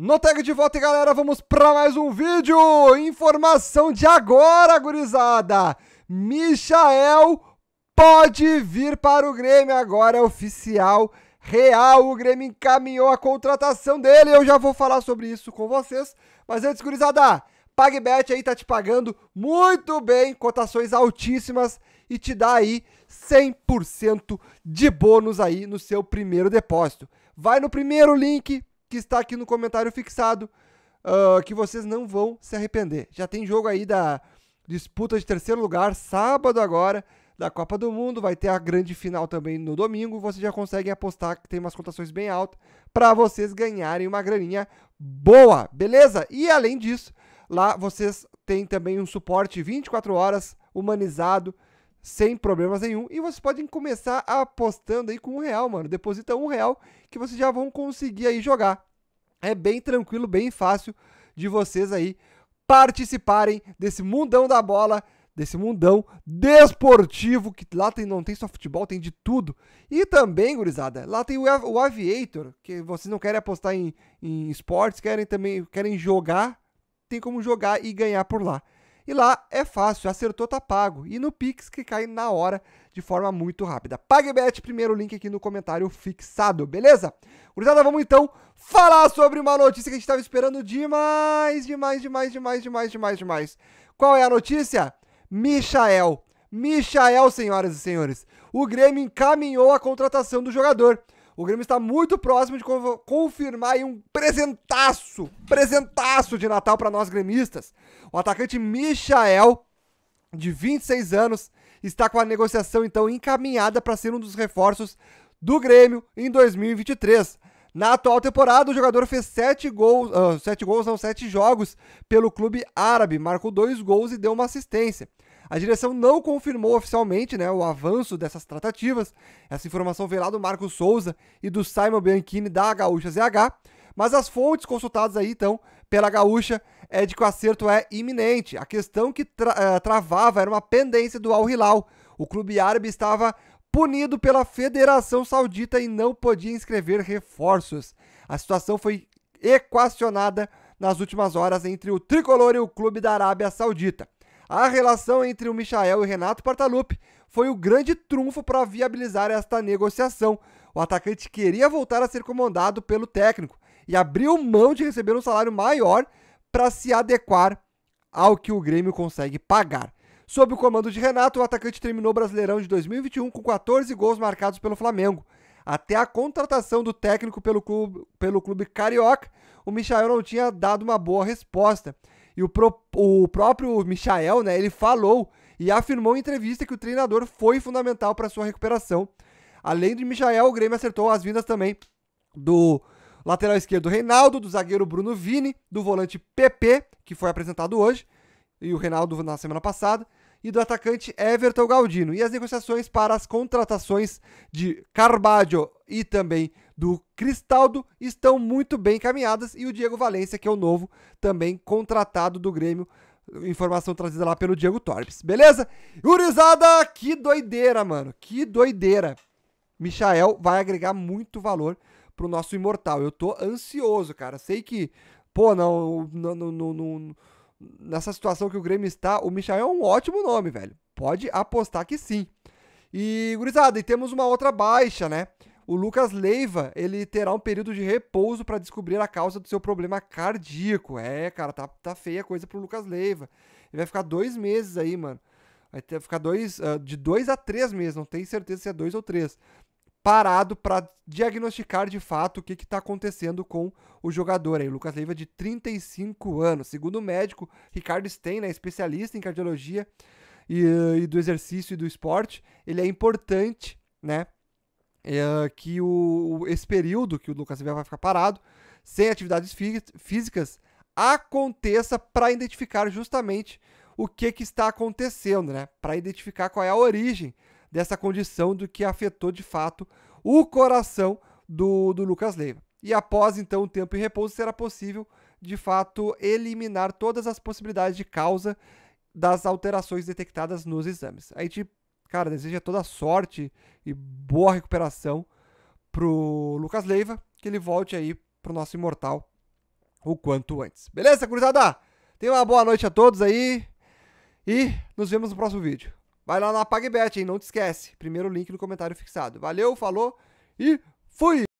No tag de volta, galera, vamos para mais um vídeo. Informação de agora, gurizada. Michael pode vir para o Grêmio, agora é oficial, real. O Grêmio encaminhou a contratação dele. Eu já vou falar sobre isso com vocês. Mas antes, gurizada, PagBet aí tá te pagando muito bem, cotações altíssimas e te dá aí 100% de bônus aí no seu primeiro depósito. Vai no primeiro link que está aqui no comentário fixado, uh, que vocês não vão se arrepender. Já tem jogo aí da disputa de terceiro lugar, sábado agora, da Copa do Mundo. Vai ter a grande final também no domingo. Vocês já conseguem apostar que tem umas cotações bem altas para vocês ganharem uma graninha boa, beleza? E além disso, lá vocês têm também um suporte 24 horas humanizado sem problemas nenhum. E vocês podem começar apostando aí com um real, mano. Deposita um real que vocês já vão conseguir aí jogar. É bem tranquilo, bem fácil de vocês aí participarem desse mundão da bola, desse mundão desportivo, que lá tem, não tem só futebol, tem de tudo. E também, gurizada, lá tem o, o Aviator, que vocês não querem apostar em, em esportes, querem também querem jogar, tem como jogar e ganhar por lá. E lá é fácil, acertou, tá pago. E no Pix que cai na hora de forma muito rápida. PagBet, primeiro link aqui no comentário fixado, beleza? Gurizada, vamos então falar sobre uma notícia que a gente estava esperando demais, demais, demais, demais, demais, demais, demais. Qual é a notícia? Michael. Michael, senhoras e senhores. O Grêmio encaminhou a contratação do jogador. O Grêmio está muito próximo de confirmar aí um presentaço, presentaço de Natal para nós gremistas. O atacante Michael, de 26 anos, está com a negociação então encaminhada para ser um dos reforços do Grêmio em 2023. Na atual temporada, o jogador fez sete gols, uh, sete gols, não, sete jogos pelo clube árabe, marcou dois gols e deu uma assistência. A direção não confirmou oficialmente né, o avanço dessas tratativas. Essa informação veio lá do Marco Souza e do Simon Bianchini da Gaúcha ZH. Mas as fontes consultadas aí, então, pela Gaúcha, é de que o acerto é iminente. A questão que tra eh, travava era uma pendência do Al Hilal. O clube árabe estava punido pela Federação Saudita e não podia inscrever reforços. A situação foi equacionada nas últimas horas entre o tricolor e o clube da Arábia Saudita. A relação entre o Michael e Renato Portaluppi foi o grande trunfo para viabilizar esta negociação. O atacante queria voltar a ser comandado pelo técnico e abriu mão de receber um salário maior para se adequar ao que o Grêmio consegue pagar. Sob o comando de Renato, o atacante terminou o Brasileirão de 2021 com 14 gols marcados pelo Flamengo. Até a contratação do técnico pelo clube, pelo clube carioca, o Michael não tinha dado uma boa resposta. E o, pro, o próprio Michael, né, ele falou e afirmou em entrevista que o treinador foi fundamental para sua recuperação. Além de Michael, o Grêmio acertou as vindas também do lateral esquerdo Reinaldo, do zagueiro Bruno Vini, do volante PP, que foi apresentado hoje, e o Reinaldo na semana passada, e do atacante Everton Galdino. E as negociações para as contratações de Carbadio e também do Cristaldo estão muito bem encaminhadas e o Diego Valência, que é o novo, também contratado do Grêmio. Informação trazida lá pelo Diego Torpes, beleza? Urizada, que doideira, mano. Que doideira. Michael vai agregar muito valor pro nosso imortal. Eu tô ansioso, cara. Sei que, pô, não, não, não, não nessa situação que o Grêmio está, o Michael é um ótimo nome, velho. Pode apostar que sim. E, gurizada, e temos uma outra baixa, né? O Lucas Leiva, ele terá um período de repouso para descobrir a causa do seu problema cardíaco. É, cara, tá, tá feia a coisa pro Lucas Leiva. Ele vai ficar dois meses aí, mano. Vai ter, ficar dois, uh, de dois a três meses, não tenho certeza se é dois ou três parado para diagnosticar de fato o que está acontecendo com o jogador. Aí, o Lucas Leiva, de 35 anos. Segundo o médico Ricardo Stein, né, especialista em cardiologia e, e, do exercício e do esporte, ele é importante né, é, que o, esse período que o Lucas Leiva vai ficar parado, sem atividades fí físicas, aconteça para identificar justamente o que, que está acontecendo, né? Para identificar qual é a origem dessa condição do que afetou de fato o coração do, do Lucas Leiva. E após então o tempo em repouso, será possível de fato eliminar todas as possibilidades de causa das alterações detectadas nos exames. A gente, cara, deseja toda sorte e boa recuperação pro Lucas Leiva, que ele volte aí pro nosso imortal o quanto antes. Beleza, cruzada? Tenha uma boa noite a todos aí e nos vemos no próximo vídeo. Vai lá na PagBet, hein? Não te esquece. Primeiro link no comentário fixado. Valeu, falou e fui!